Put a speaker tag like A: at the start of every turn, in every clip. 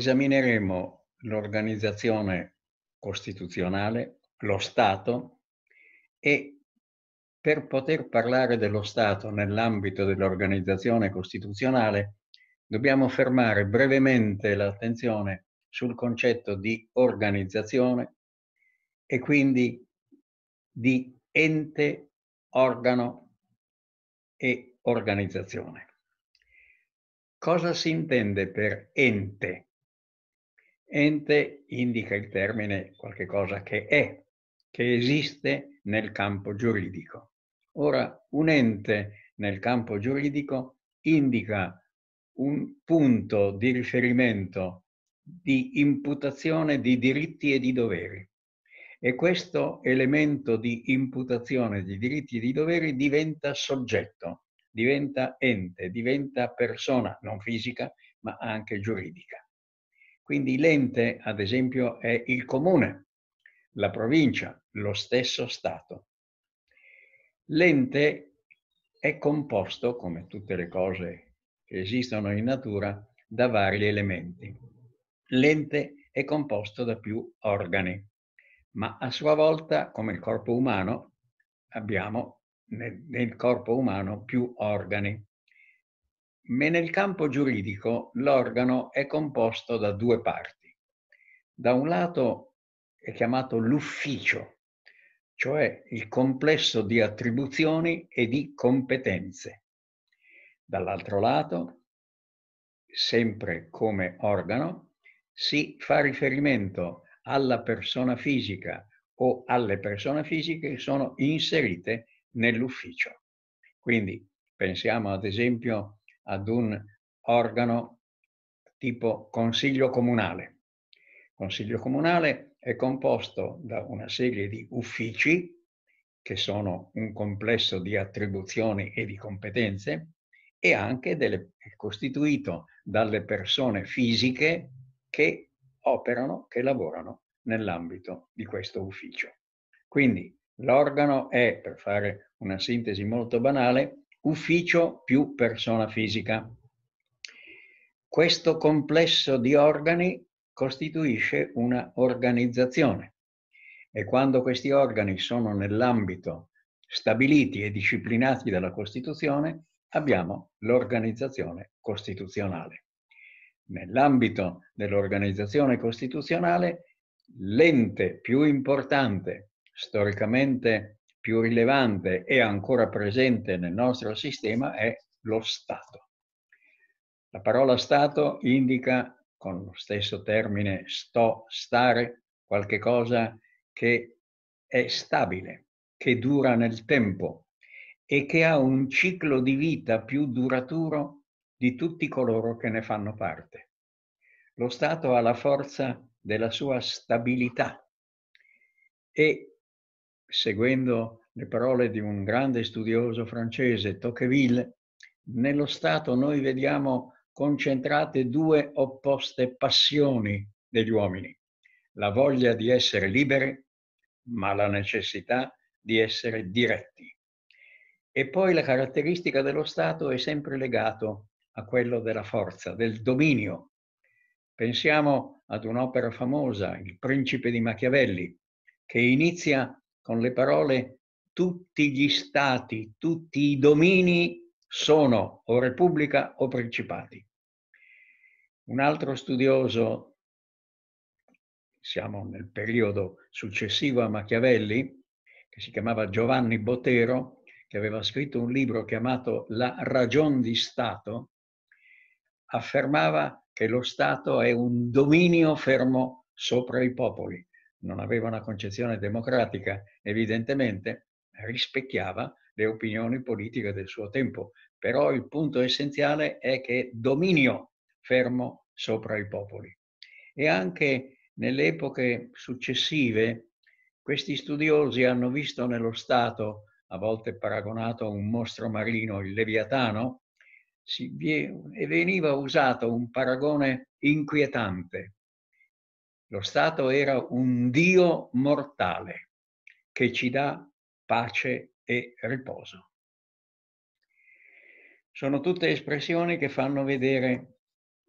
A: Esamineremo l'organizzazione costituzionale, lo Stato e per poter parlare dello Stato nell'ambito dell'organizzazione costituzionale dobbiamo fermare brevemente l'attenzione sul concetto di organizzazione e quindi di ente, organo e organizzazione. Cosa si intende per ente? Ente indica il termine qualche cosa che è, che esiste nel campo giuridico. Ora, un ente nel campo giuridico indica un punto di riferimento di imputazione di diritti e di doveri. E questo elemento di imputazione di diritti e di doveri diventa soggetto, diventa ente, diventa persona non fisica ma anche giuridica. Quindi l'ente, ad esempio, è il comune, la provincia, lo stesso Stato. L'ente è composto, come tutte le cose che esistono in natura, da vari elementi. L'ente è composto da più organi, ma a sua volta, come il corpo umano, abbiamo nel, corpo umano più organi ma nel campo giuridico l'organo è composto da due parti. Da un lato è chiamato l'ufficio, cioè il complesso di attribuzioni e di competenze. Dall'altro lato, sempre come organo, si fa riferimento alla persona fisica o alle persone fisiche che sono inserite nell'ufficio. Quindi pensiamo ad esempio ad un organo tipo Consiglio Comunale. Il Consiglio Comunale è composto da una serie di uffici, che sono un complesso di attribuzioni e di competenze, e anche delle, costituito dalle persone fisiche che operano, che lavorano nell'ambito di questo ufficio. Quindi l'organo è, per fare una sintesi molto banale, ufficio più persona fisica. Questo complesso di organi costituisce una organizzazione e quando questi organi sono nell'ambito stabiliti e disciplinati dalla Costituzione, abbiamo l'organizzazione costituzionale. Nell'ambito dell'organizzazione costituzionale, l'ente più importante, storicamente più rilevante e ancora presente nel nostro sistema è lo Stato. La parola Stato indica, con lo stesso termine sto, stare, qualche cosa che è stabile, che dura nel tempo e che ha un ciclo di vita più duraturo di tutti coloro che ne fanno parte. Lo Stato ha la forza della sua stabilità e seguendo le parole di un grande studioso francese, Tocqueville, nello Stato noi vediamo concentrate due opposte passioni degli uomini, la voglia di essere liberi, ma la necessità di essere diretti. E poi la caratteristica dello Stato è sempre legato a quello della forza, del dominio. Pensiamo ad un'opera famosa, Il principe di Machiavelli, che inizia con le parole tutti gli stati, tutti i domini sono o repubblica o principati. Un altro studioso, siamo nel periodo successivo a Machiavelli, che si chiamava Giovanni Botero, che aveva scritto un libro chiamato La ragion di Stato, affermava che lo Stato è un dominio fermo sopra i popoli non aveva una concezione democratica, evidentemente rispecchiava le opinioni politiche del suo tempo. Però il punto essenziale è che dominio fermo sopra i popoli. E anche nelle epoche successive questi studiosi hanno visto nello Stato, a volte paragonato a un mostro marino, il Leviatano, e veniva usato un paragone inquietante lo Stato era un Dio mortale che ci dà pace e riposo. Sono tutte espressioni che fanno vedere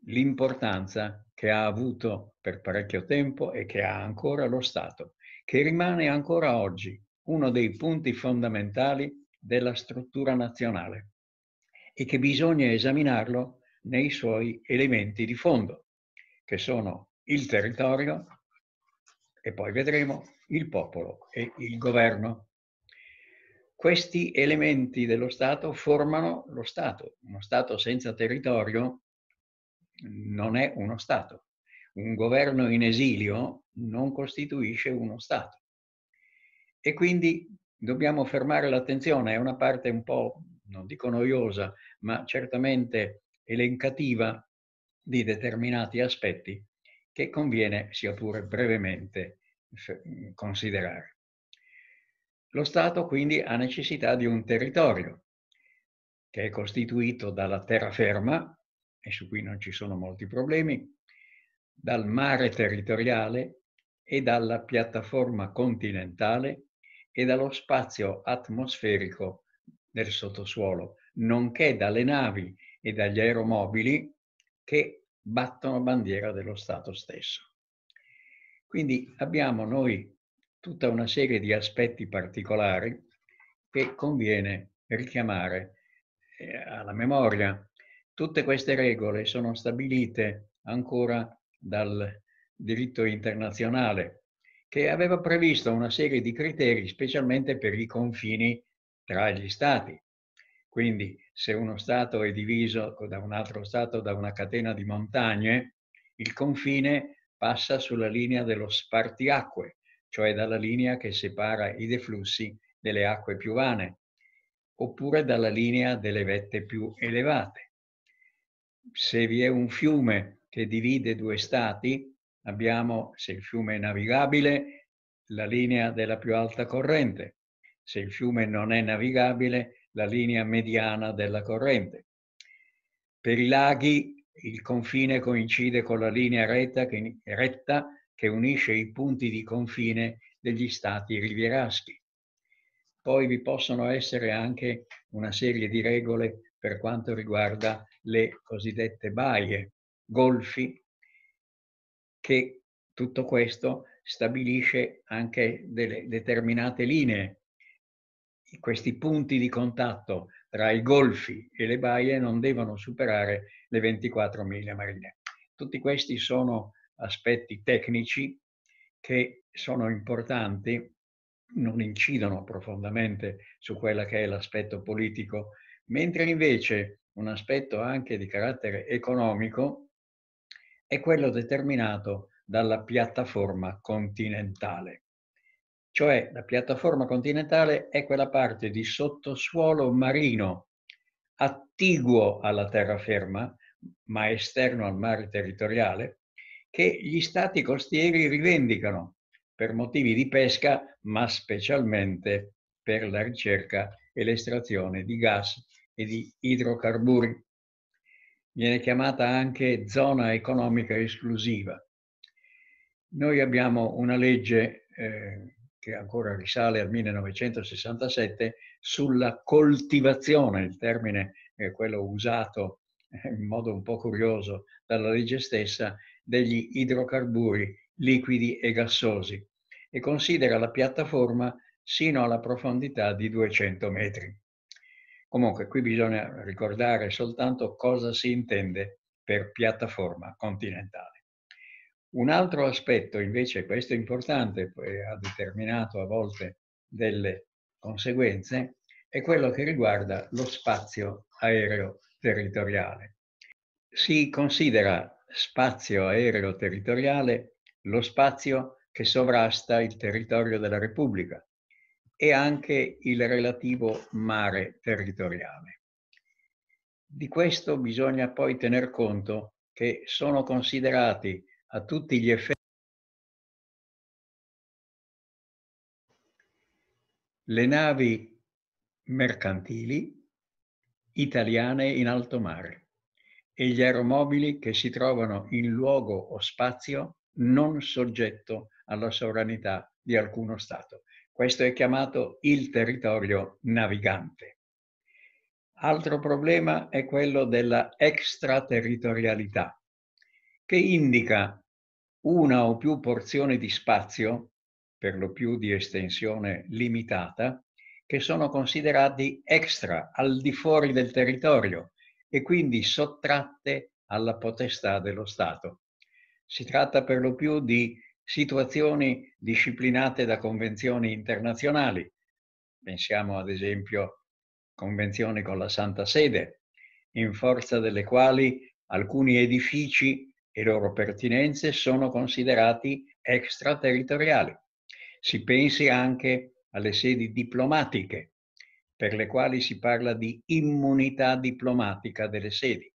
A: l'importanza che ha avuto per parecchio tempo e che ha ancora lo Stato, che rimane ancora oggi uno dei punti fondamentali della struttura nazionale e che bisogna esaminarlo nei suoi elementi di fondo, che sono il territorio e poi vedremo il popolo e il governo. Questi elementi dello Stato formano lo Stato. Uno Stato senza territorio non è uno Stato. Un governo in esilio non costituisce uno Stato. E quindi dobbiamo fermare l'attenzione, è una parte un po', non dico noiosa, ma certamente elencativa di determinati aspetti che conviene sia pure brevemente mm, considerare. Lo Stato quindi ha necessità di un territorio che è costituito dalla terraferma, e su cui non ci sono molti problemi, dal mare territoriale e dalla piattaforma continentale e dallo spazio atmosferico del sottosuolo, nonché dalle navi e dagli aeromobili che battono bandiera dello Stato stesso. Quindi abbiamo noi tutta una serie di aspetti particolari che conviene richiamare eh, alla memoria. Tutte queste regole sono stabilite ancora dal diritto internazionale, che aveva previsto una serie di criteri specialmente per i confini tra gli stati. Quindi se uno Stato è diviso da un altro Stato da una catena di montagne, il confine passa sulla linea dello spartiacque, cioè dalla linea che separa i deflussi delle acque più vane, oppure dalla linea delle vette più elevate. Se vi è un fiume che divide due stati, abbiamo, se il fiume è navigabile, la linea della più alta corrente. Se il fiume non è navigabile, la linea mediana della corrente. Per i laghi il confine coincide con la linea retta che, retta che unisce i punti di confine degli stati rivieraschi. Poi vi possono essere anche una serie di regole per quanto riguarda le cosiddette baie, golfi, che tutto questo stabilisce anche delle determinate linee questi punti di contatto tra i golfi e le baie non devono superare le 24 miglia marine. Tutti questi sono aspetti tecnici che sono importanti, non incidono profondamente su quella che è l'aspetto politico, mentre invece un aspetto anche di carattere economico è quello determinato dalla piattaforma continentale cioè la piattaforma continentale è quella parte di sottosuolo marino attiguo alla terraferma, ma esterno al mare territoriale, che gli stati costieri rivendicano per motivi di pesca, ma specialmente per la ricerca e l'estrazione di gas e di idrocarburi. Viene chiamata anche zona economica esclusiva. Noi abbiamo una legge eh, che ancora risale al 1967, sulla coltivazione, il termine è quello usato eh, in modo un po' curioso dalla legge stessa, degli idrocarburi liquidi e gassosi e considera la piattaforma sino alla profondità di 200 metri. Comunque qui bisogna ricordare soltanto cosa si intende per piattaforma continentale. Un altro aspetto invece, questo è importante, ha determinato a volte delle conseguenze, è quello che riguarda lo spazio aereo territoriale. Si considera spazio aereo territoriale lo spazio che sovrasta il territorio della Repubblica e anche il relativo mare territoriale. Di questo bisogna poi tener conto che sono considerati a tutti gli effetti le navi mercantili italiane in alto mare e gli aeromobili che si trovano in luogo o spazio non soggetto alla sovranità di alcuno Stato. Questo è chiamato il territorio navigante. Altro problema è quello della extraterritorialità, che indica una o più porzioni di spazio, per lo più di estensione limitata, che sono considerati extra, al di fuori del territorio e quindi sottratte alla potestà dello Stato. Si tratta per lo più di situazioni disciplinate da convenzioni internazionali. Pensiamo ad esempio convenzioni con la Santa Sede, in forza delle quali alcuni edifici e loro pertinenze sono considerati extraterritoriali. Si pensi anche alle sedi diplomatiche, per le quali si parla di immunità diplomatica delle sedi.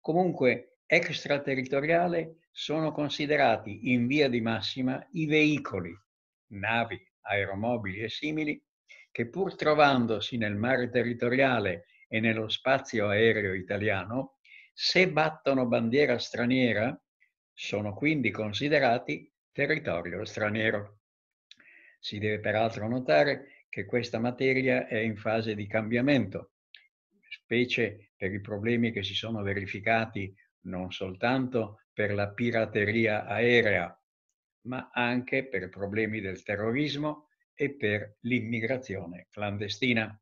A: Comunque, extraterritoriale sono considerati in via di massima i veicoli, navi, aeromobili e simili, che pur trovandosi nel mare territoriale e nello spazio aereo italiano, se battono bandiera straniera, sono quindi considerati territorio straniero. Si deve peraltro notare che questa materia è in fase di cambiamento, specie per i problemi che si sono verificati non soltanto per la pirateria aerea, ma anche per problemi del terrorismo e per l'immigrazione clandestina.